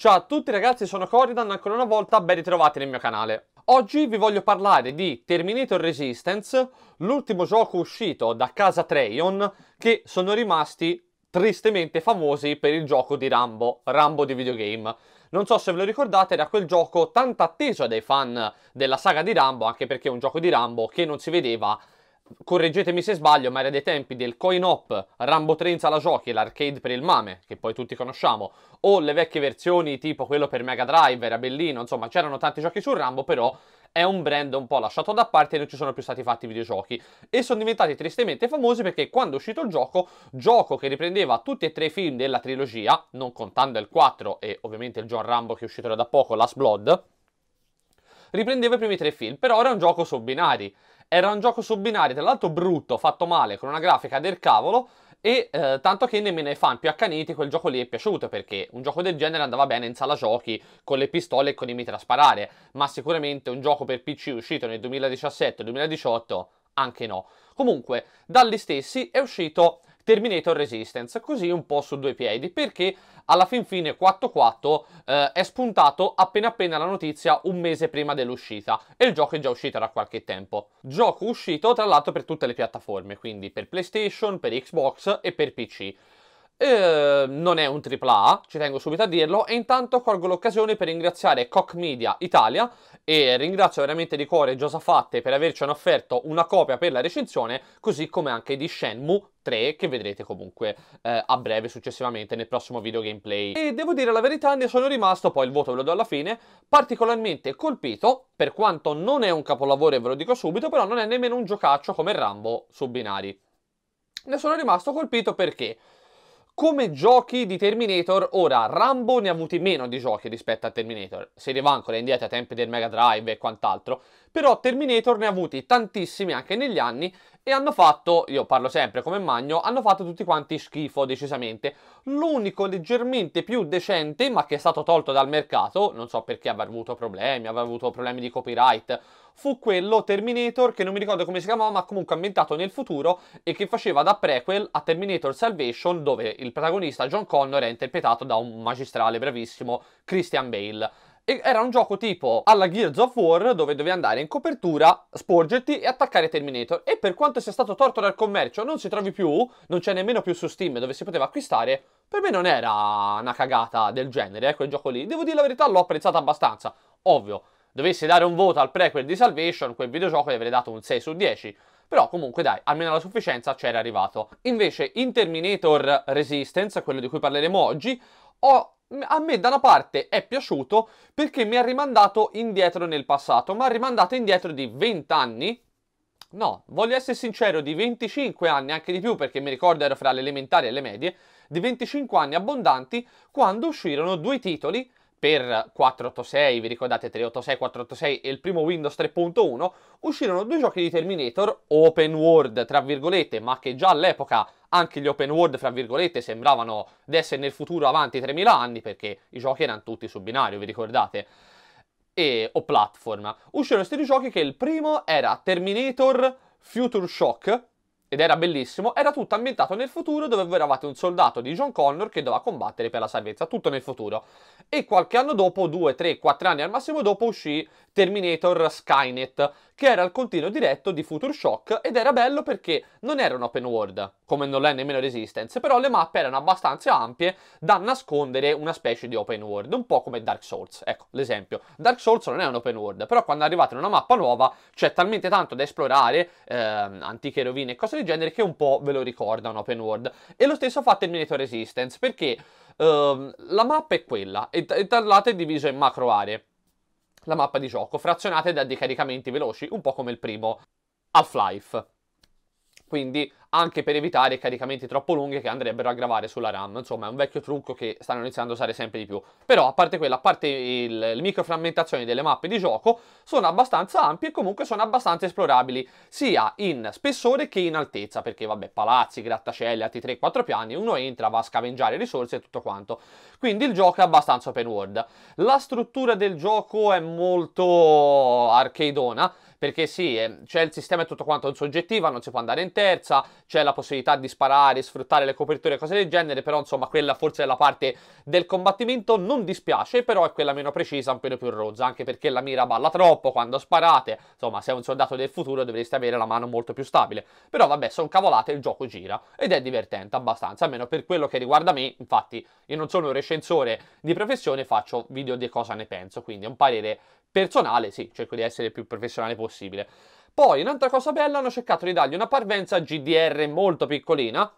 Ciao a tutti ragazzi, sono Coridan, ancora una volta ben ritrovati nel mio canale. Oggi vi voglio parlare di Terminator Resistance, l'ultimo gioco uscito da casa Trayon, che sono rimasti tristemente famosi per il gioco di Rambo, Rambo di videogame. Non so se ve lo ricordate, era quel gioco tanto atteso dai fan della saga di Rambo, anche perché è un gioco di Rambo che non si vedeva correggetemi se sbaglio, ma era dei tempi del coin op, Rambo 3 alla giochi, l'arcade per il mame, che poi tutti conosciamo, o le vecchie versioni tipo quello per Mega Drive, era bellino, insomma c'erano tanti giochi su Rambo, però è un brand un po' lasciato da parte e non ci sono più stati fatti videogiochi. E sono diventati tristemente famosi perché quando è uscito il gioco, gioco che riprendeva tutti e tre i film della trilogia, non contando il 4 e ovviamente il John Rambo che è uscito da poco, Last Blood, riprendeva i primi tre film, però era un gioco su binari era un gioco su binari, tra l'altro brutto, fatto male, con una grafica del cavolo, e eh, tanto che nemmeno ai fan più accaniti quel gioco lì è piaciuto perché un gioco del genere andava bene in sala giochi con le pistole e con i mitra a sparare, ma sicuramente un gioco per PC uscito nel 2017-2018 anche no. Comunque, dagli stessi è uscito Terminator Resistance, così un po' su due piedi, perché alla fin fine 4-4 eh, è spuntato appena appena la notizia un mese prima dell'uscita e il gioco è già uscito da qualche tempo. Gioco uscito tra l'altro per tutte le piattaforme, quindi per PlayStation, per Xbox e per PC. Eh, non è un AAA, ci tengo subito a dirlo, e intanto colgo l'occasione per ringraziare Koch Media Italia e ringrazio veramente di cuore Giuseppe per averci offerto una copia per la recensione, così come anche di Shenmue 3 che vedrete comunque eh, a breve successivamente nel prossimo video gameplay. E devo dire la verità, ne sono rimasto, poi il voto ve lo do alla fine, particolarmente colpito, per quanto non è un capolavoro e ve lo dico subito, però non è nemmeno un giocaccio come Rambo su binari. Ne sono rimasto colpito perché come giochi di Terminator, ora Rambo ne ha avuti meno di giochi rispetto a Terminator, se ne va indietro ai tempi del Mega Drive e quant'altro, però Terminator ne ha avuti tantissimi anche negli anni e hanno fatto, io parlo sempre come Magno, hanno fatto tutti quanti schifo decisamente. L'unico leggermente più decente, ma che è stato tolto dal mercato, non so perché aveva avuto problemi, aveva avuto problemi di copyright, fu quello Terminator che non mi ricordo come si chiamava, ma comunque ambientato nel futuro e che faceva da prequel a Terminator Salvation, dove il protagonista John Connor è interpretato da un magistrale bravissimo Christian Bale era un gioco tipo alla Gears of War dove dovevi andare in copertura, sporgerti e attaccare Terminator. E per quanto sia stato torto dal commercio, non si trovi più, non c'è nemmeno più su Steam dove si poteva acquistare. Per me non era una cagata del genere, eh, quel gioco lì. Devo dire la verità, l'ho apprezzato abbastanza. Ovvio, dovessi dare un voto al prequel di Salvation, quel videogioco gli avrei dato un 6 su 10. Però comunque dai, almeno alla sufficienza c'era arrivato. Invece in Terminator Resistance, quello di cui parleremo oggi, ho Mm, a me da una parte è piaciuto perché mi ha rimandato indietro nel passato, ma ha rimandato indietro di 20 anni. No, voglio essere sincero, di 25 anni, anche di più perché mi ricordo ero fra le elementari e le medie, di 25 anni abbondanti quando uscirono due titoli per 486, vi ricordate 386, 486 e il primo Windows 3.1, uscirono due giochi di Terminator open world, tra virgolette, ma che già all'epoca anche gli open world, fra virgolette, sembravano di essere nel futuro avanti 3000 anni perché i giochi erano tutti su binario, vi ricordate? E, o platform. Uscirono questi due giochi che il primo era Terminator Future Shock, ed era bellissimo, era tutto ambientato nel futuro dove voi eravate un soldato di John Connor che doveva combattere per la salvezza, tutto nel futuro. E qualche anno dopo, 2, 3, 4 anni al massimo dopo, uscì Terminator Skynet, che era il continuo diretto di Future Shock ed era bello perché non era un open world, come non l'è nemmeno Resistance, però le mappe erano abbastanza ampie da nascondere una specie di open world, un po' come Dark Souls, ecco l'esempio. Dark Souls non è un open world, però quando arrivate in una mappa nuova c'è talmente tanto da esplorare, eh, antiche rovine e cose del genere che un po' ve lo ricordano open world. E lo stesso ha fatto il Miniature Resistance, perché uh, la mappa è quella, e, tra l'altro è divisa in macro aree. La mappa di gioco, frazionate da dei caricamenti veloci, un po' come il primo Half-Life. Quindi anche per evitare caricamenti troppo lunghi che andrebbero a gravare sulla RAM. Insomma, è un vecchio trucco che stanno iniziando a usare sempre di più. Però, a parte quello, a parte il, le microframmentazioni delle mappe di gioco, sono abbastanza ampie e comunque sono abbastanza esplorabili, sia in spessore che in altezza, perché vabbè, palazzi, grattacieli, alti 3-4 piani, uno entra, va a scavengiare risorse e tutto quanto. Quindi il gioco è abbastanza open world. La struttura del gioco è molto arcadeona, perché sì, eh, c'è il sistema e tutto quanto in soggettiva, non si può andare in terza, c'è la possibilità di sparare, sfruttare le coperture e cose del genere, però insomma quella forse è la parte del combattimento, non dispiace, però è quella meno precisa, un po' più rozza, anche perché la mira balla troppo quando sparate, insomma se è un soldato del futuro dovreste avere la mano molto più stabile, però vabbè sono cavolate, il gioco gira ed è divertente abbastanza, almeno per quello che riguarda me, infatti io non sono un recensore di professione, faccio video di cosa ne penso, quindi è un parere Personale, sì, cerco di essere il più professionale possibile. Poi, un'altra cosa bella, hanno cercato di dargli una parvenza GDR molto piccolina,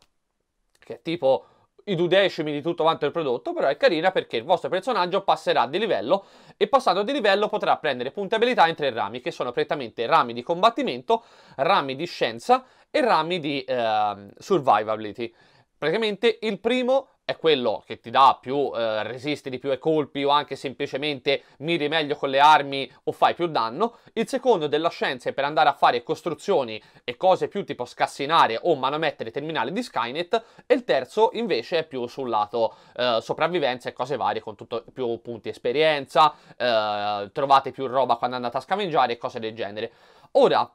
che è tipo i due decimi di tutto quanto il prodotto, però è carina perché il vostro personaggio passerà di livello e passando di livello potrà prendere puntabilità in tre rami, che sono prettamente rami di combattimento, rami di scienza e rami di eh, survivability. Praticamente il primo è quello che ti dà più, eh, resisti di più ai colpi o anche semplicemente miri meglio con le armi o fai più danno. Il secondo della scienza è per andare a fare costruzioni e cose più tipo scassinare o manomettere terminali di Skynet. E il terzo invece è più sul lato eh, sopravvivenza e cose varie con tutto, più punti esperienza, eh, trovate più roba quando andate a scavengiare e cose del genere. Ora,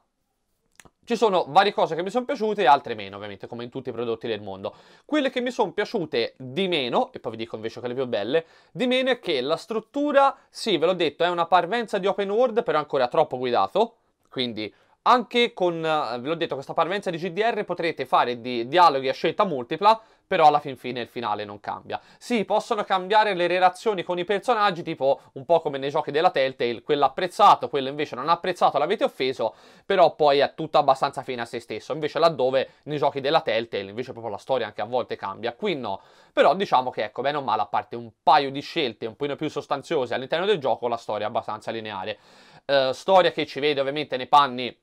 ci sono varie cose che mi sono piaciute e altre meno, ovviamente, come in tutti i prodotti del mondo. Quelle che mi sono piaciute di meno, e poi vi dico invece che le più belle, di meno è che la struttura, sì, ve l'ho detto, è una parvenza di open world, però ancora troppo guidato, quindi anche con, eh, ve l'ho detto, questa parvenza di GDR potrete fare di dialoghi a scelta multipla, però alla fin fine il finale non cambia. Sì, possono cambiare le relazioni con i personaggi, tipo un po' come nei giochi della Telltale, quello apprezzato, quello invece non apprezzato, l'avete offeso, però poi è tutto abbastanza fine a se stesso. Invece laddove nei giochi della Telltale, invece proprio la storia anche a volte cambia, qui no. Però diciamo che ecco, bene o male, a parte un paio di scelte un pochino più sostanziose all'interno del gioco, la storia è abbastanza lineare. Uh, storia che ci vede ovviamente nei panni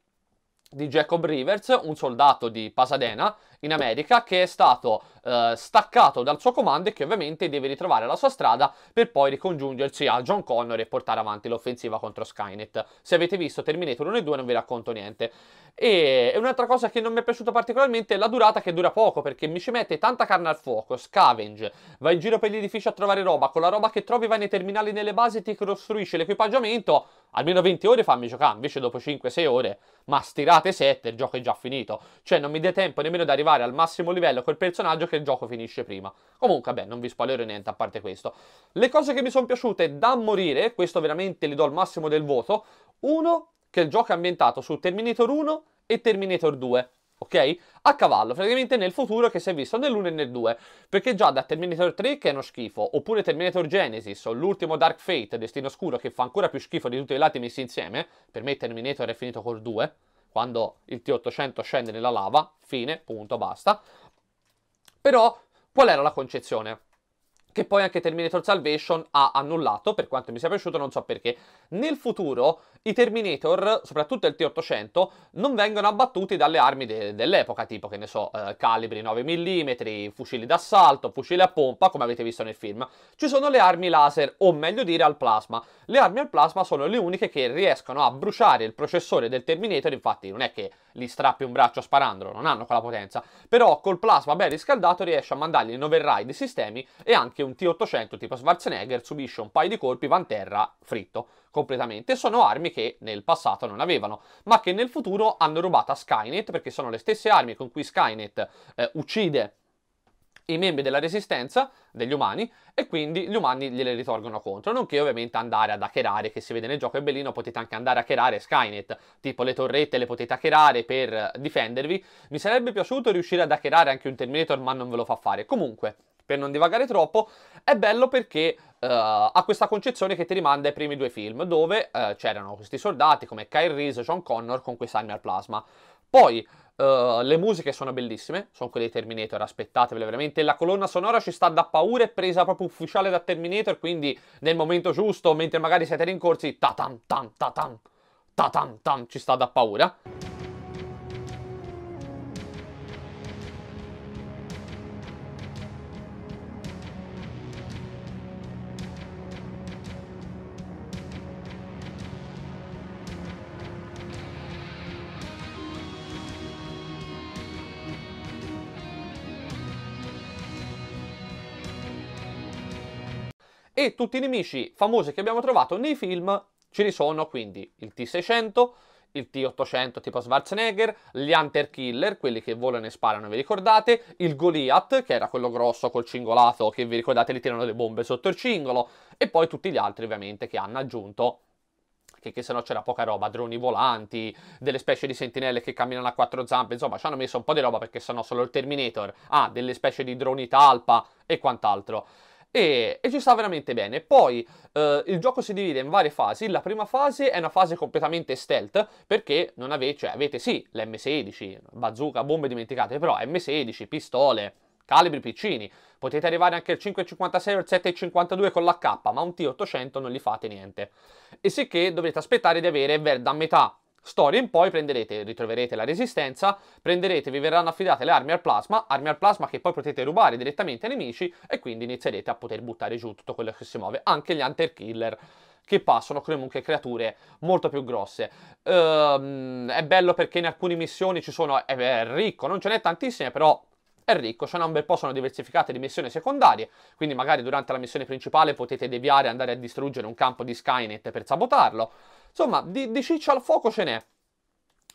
di Jacob Rivers, un soldato di Pasadena, in America che è stato eh, staccato dal suo comando e che ovviamente deve ritrovare la sua strada per poi ricongiungersi a John Connor e portare avanti l'offensiva contro Skynet. Se avete visto Terminator 1 e 2 non vi racconto niente. E un'altra cosa che non mi è piaciuta particolarmente è la durata che dura poco perché mi ci mette tanta carne al fuoco, scavenge, va in giro per gli edifici a trovare roba, con la roba che trovi vai nei terminali nelle basi e ti costruisce l'equipaggiamento, almeno 20 ore fammi giocare, invece dopo 5-6 ore, ma stirate 7 il gioco è già finito. Cioè non mi dà tempo nemmeno di arrivare arrivare al massimo livello quel personaggio che il gioco finisce prima. Comunque, beh, non vi spoilerò niente a parte questo. Le cose che mi sono piaciute da morire, questo veramente li do il massimo del voto, uno, che il gioco è ambientato su Terminator 1 e Terminator 2 ok? A cavallo, praticamente nel futuro che si è visto nell'1 e nel 2, perché già da Terminator 3 che è uno schifo, oppure Terminator Genesis o l'ultimo Dark Fate, Destino Oscuro che fa ancora più schifo di tutti i lati messi insieme, per me Terminator è finito col 2, quando il T800 scende nella lava, fine, punto, basta. Però qual era la concezione? Che poi anche Terminator Salvation ha annullato, per quanto mi sia piaciuto, non so perché. Nel futuro i Terminator, soprattutto il T-800, non vengono abbattuti dalle armi de- dell'epoca, tipo, che ne so, eh, calibri 9 mm, fucili d'assalto, fucili a pompa, come avete visto nel film. Ci sono le armi laser, o meglio dire al plasma. Le armi al plasma sono le uniche che riescono a bruciare il processore del Terminator, infatti non è che gli strappi un braccio sparandolo, non hanno quella potenza, però col plasma ben riscaldato riesce a mandargli in override i sistemi e anche un T-800 tipo Schwarzenegger subisce un paio di colpi, va in terra, fritto completamente. Sono armi che nel passato non avevano, ma che nel futuro hanno rubato a Skynet, perché sono le stesse armi con cui Skynet eh, uccide i membri della resistenza degli umani e quindi gli umani gliele ritorgono contro nonché ovviamente andare ad hackerare che si vede nel gioco è bellino potete anche andare a hackerare Skynet tipo le torrette le potete hackerare per difendervi mi sarebbe piaciuto riuscire ad hackerare anche un Terminator ma non ve lo fa fare comunque per non divagare troppo, è bello perché uh, ha questa concezione che ti rimanda ai primi due film, dove uh, c'erano questi soldati come Kyle Reese e John Connor con quei salmi al plasma. Poi uh, le musiche sono bellissime, sono quelle di Terminator, aspettatevele veramente. La colonna sonora ci sta da paura, è presa proprio ufficiale da Terminator, quindi nel momento giusto, mentre magari siete rincorsi, ta-tam, tam, ta-tam, ta-tam, tam, ci sta da paura. e tutti i nemici famosi che abbiamo trovato nei film ce li sono quindi il T600, il T800 tipo Schwarzenegger, gli Hunter Killer, quelli che volano e sparano, vi ricordate, il Goliath, che era quello grosso col cingolato, che vi ricordate li tirano le bombe sotto il cingolo, e poi tutti gli altri ovviamente che hanno aggiunto che, che se no c'era poca roba, droni volanti, delle specie di sentinelle che camminano a quattro zampe, insomma ci hanno messo un po' di roba perché sennò solo il Terminator, ah, delle specie di droni talpa e quant'altro. E, e, ci sta veramente bene. Poi eh, il gioco si divide in varie fasi. La prima fase è una fase completamente stealth perché non avete, cioè avete sì l'M16, bazooka, bombe dimenticate, però M16, pistole, calibri piccini. Potete arrivare anche al 5,56 o al 7,52 con l'H, ma un T800 non gli fate niente. E sicché dovete aspettare di avere da metà Storia in poi prenderete, ritroverete la resistenza, prenderete, vi verranno affidate le armi al plasma, armi al plasma che poi potete rubare direttamente ai nemici e quindi inizierete a poter buttare giù tutto quello che si muove, anche gli hunter killer che passano comunque creature molto più grosse. Ehm, è bello perché in alcune missioni ci sono, è, è ricco, non ce n'è tantissime però è ricco, se non un bel po' sono diversificate le missioni secondarie, quindi magari durante la missione principale potete deviare e andare a distruggere un campo di Skynet per sabotarlo. Insomma, di, di ciccia al fuoco ce n'è.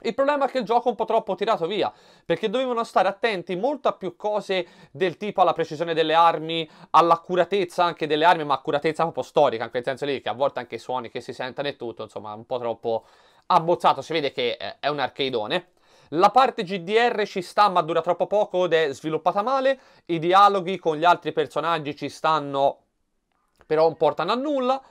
Il problema è che il gioco è un po' troppo tirato via, perché dovevano stare attenti molto a più cose del tipo alla precisione delle armi, all'accuratezza anche delle armi, ma accuratezza un po' storica, anche nel senso lì che a volte anche i suoni che si sentono e tutto, insomma, un po' troppo abbozzato, si vede che eh, è un arcaidone. La parte GDR ci sta ma dura troppo poco ed è sviluppata male, i dialoghi con gli altri personaggi ci stanno però non portano a nulla,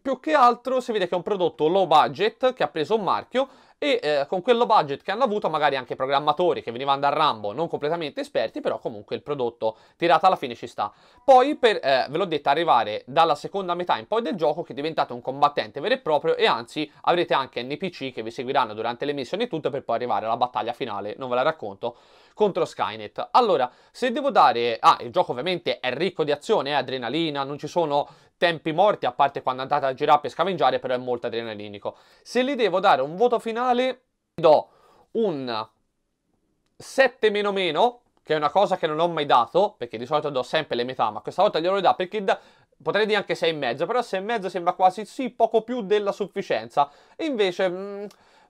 più che altro si vede che è un prodotto low budget che ha preso un marchio e eh, con quello budget che hanno avuto magari anche programmatori che venivano dal Rambo non completamente esperti però comunque il prodotto tirato alla fine ci sta poi per eh, ve l'ho detto arrivare dalla seconda metà in poi del gioco che diventate un combattente vero e proprio e anzi avrete anche NPC che vi seguiranno durante le missioni e tutto per poi arrivare alla battaglia finale non ve la racconto contro Skynet allora se devo dare ah il gioco ovviamente è ricco di azione è eh, adrenalina non ci sono tempi morti a parte quando andate a girare per scavengiare però è molto adrenalinico se li devo dare un voto finale finale do un 7 meno meno, che è una cosa che non ho mai dato, perché di solito do sempre le metà, ma questa volta glielo do perché da, potrei dire anche e mezzo, però e mezzo sembra quasi sì, poco più della sufficienza. E invece... Mm,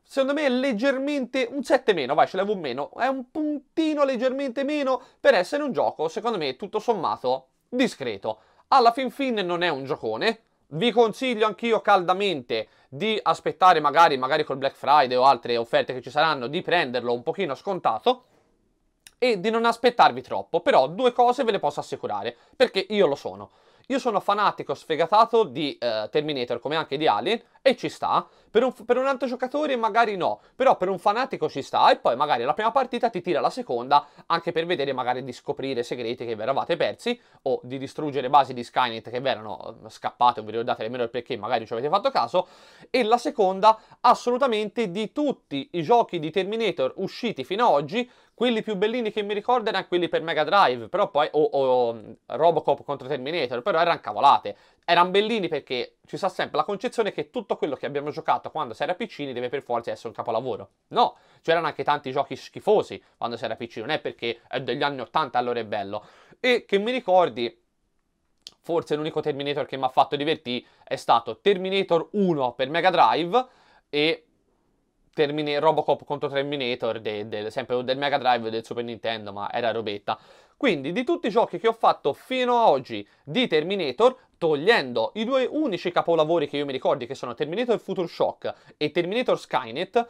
secondo me è leggermente un 7 meno, vai, ce l'avevo un meno, è un puntino leggermente meno per essere un gioco, secondo me, tutto sommato, discreto. Alla fin fine non è un giocone, vi consiglio anch'io caldamente di aspettare magari, magari col Black Friday o altre offerte che ci saranno, di prenderlo un pochino scontato e di non aspettarvi troppo, però due cose ve le posso assicurare, perché io lo sono. Io sono fanatico sfegatato di eh, Terminator come anche di Alien e ci sta, per un, per un, altro giocatore magari no, però per un fanatico ci sta e poi magari la prima partita ti tira la seconda anche per vedere magari di scoprire segreti che vi eravate persi o di distruggere basi di Skynet che vi erano eh, scappate o vi ricordate nemmeno il perché magari ci avete fatto caso e la seconda assolutamente di tutti i giochi di Terminator usciti fino ad oggi quelli più bellini che mi ricordo erano quelli per Mega Drive, però poi o, o, Robocop contro Terminator, però erano cavolate erano bellini perché ci sta sempre la concezione che tutto quello che abbiamo giocato quando si era piccini deve per forza essere un capolavoro. No, c'erano anche tanti giochi schifosi quando si era piccini, non è perché è degli anni 80 allora è bello. E che mi ricordi, forse l'unico Terminator che mi ha fatto divertire è stato Terminator 1 per Mega Drive e Termine, Robocop contro Terminator, de, de, sempre del Mega Drive del Super Nintendo, ma era robetta. Quindi di tutti i giochi che ho fatto fino ad oggi di Terminator, togliendo i due unici capolavori che io mi ricordi, che sono Terminator Future Shock e Terminator Skynet,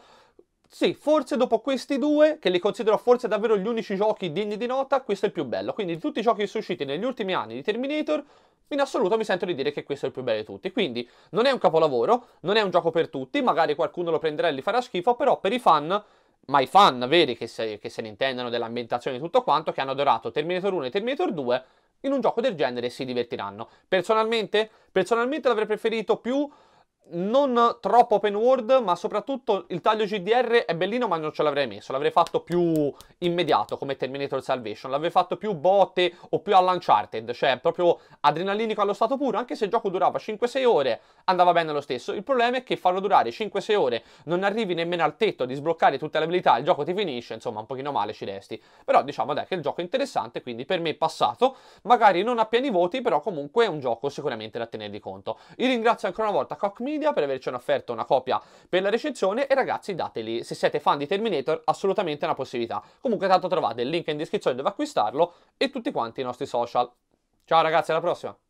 sì, forse dopo questi due, che li considero forse davvero gli unici giochi degni di nota, questo è il più bello. Quindi di tutti i giochi usciti negli ultimi anni di Terminator, in assoluto mi sento di dire che questo è il più bello di tutti. Quindi non è un capolavoro, non è un gioco per tutti, magari qualcuno lo prenderà e gli farà schifo, però per i fan ma i fan veri che se, che se ne intendono dell'ambientazione e tutto quanto, che hanno adorato Terminator 1 e Terminator 2, in un gioco del genere si divertiranno. Personalmente, personalmente l'avrei preferito più non troppo open world, ma soprattutto il taglio GDR è bellino, ma non ce l'avrei messo. L'avrei fatto più immediato, come Terminator Salvation. L'avrei fatto più botte o più all'Uncharted, cioè proprio adrenalinico allo stato puro. Anche se il gioco durava 5-6 ore, andava bene lo stesso. Il problema è che farlo durare 5-6 ore, non arrivi nemmeno al tetto di sbloccare tutte le abilità, il gioco ti finisce, insomma, un pochino male ci resti. Però diciamo, dai, che il gioco è interessante, quindi per me è passato. Magari non a pieni voti, però comunque è un gioco sicuramente da tenere di conto. Io ringrazio ancora una volta Cockme media per averci offerto una copia per la recensione e ragazzi dateli, se siete fan di Terminator assolutamente una possibilità. Comunque tanto trovate il link in descrizione dove acquistarlo e tutti quanti i nostri social. Ciao ragazzi, alla prossima!